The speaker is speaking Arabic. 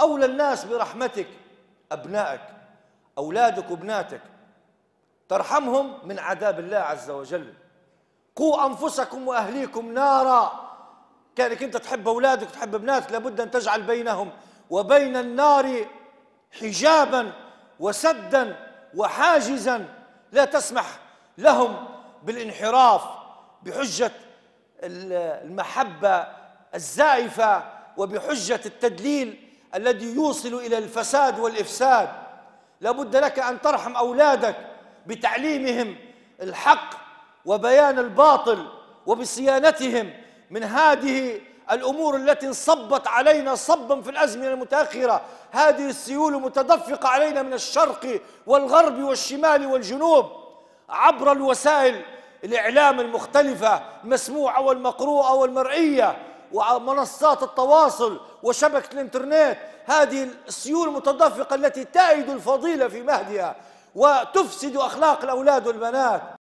أولى الناس برحمتك أبنائك أولادك وبناتك ترحمهم من عذاب الله عز وجل قوا أنفسكم وأهليكم نارا كانك أنت تحب أولادك وتحب بناتك لابد أن تجعل بينهم وبين النار حجابا وسدا وحاجزا لا تسمح لهم بالانحراف بحجة المحبة الزائفة وبحجة التدليل الذي يوصل إلى الفساد والإفساد لابد لك أن ترحم أولادك بتعليمهم الحق وبيان الباطل وبصيانتهم من هذه الأمور التي انصبت علينا صبا في الأزمنة المتأخرة هذه السيول متدفقة علينا من الشرق والغرب والشمال والجنوب عبر الوسائل الإعلام المختلفة المسموعة والمقروءة والمرئية ومنصات التواصل وشبكة الانترنت هذه السيول المتدفقة التي تأيد الفضيلة في مهدها وتفسد أخلاق الأولاد والبنات